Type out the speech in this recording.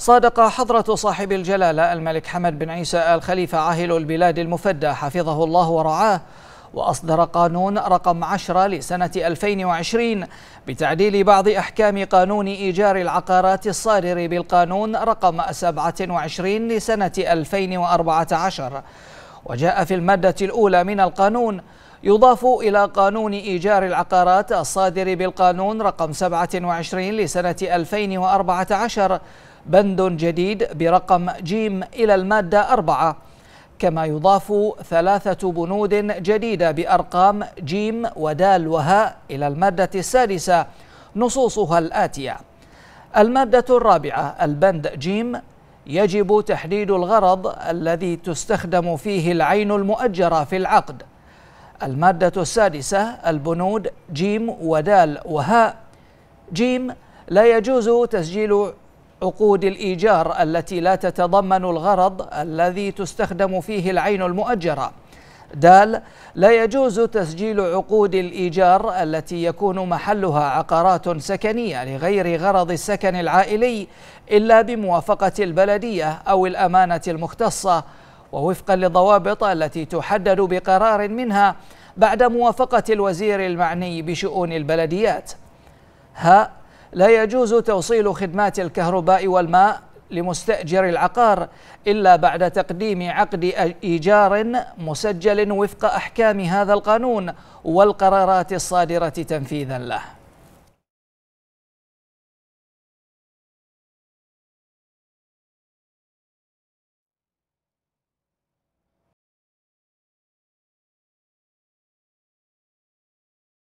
صادق حضرة صاحب الجلالة الملك حمد بن عيسى آل خليفة عاهل البلاد المفدى حفظه الله ورعاه وأصدر قانون رقم 10 لسنة 2020 بتعديل بعض أحكام قانون إيجار العقارات الصادر بالقانون رقم 27 لسنة 2014 وجاء في المادة الأولى من القانون يضاف إلى قانون إيجار العقارات الصادر بالقانون رقم 27 لسنة 2014 بند جديد برقم جيم إلى المادة 4 كما يضاف ثلاثة بنود جديدة بأرقام جيم ودال وهاء إلى المادة السادسة نصوصها الآتية المادة الرابعة البند جيم يجب تحديد الغرض الذي تستخدم فيه العين المؤجرة في العقد المادة السادسة البنود جيم ودال وهاء جيم لا يجوز تسجيل عقود الإيجار التي لا تتضمن الغرض الذي تستخدم فيه العين المؤجرة دال لا يجوز تسجيل عقود الإيجار التي يكون محلها عقارات سكنية لغير غرض السكن العائلي إلا بموافقة البلدية أو الأمانة المختصة ووفقا للضوابط التي تحدد بقرار منها بعد موافقة الوزير المعني بشؤون البلديات ها لا يجوز توصيل خدمات الكهرباء والماء لمستأجر العقار إلا بعد تقديم عقد إيجار مسجل وفق أحكام هذا القانون والقرارات الصادرة تنفيذا له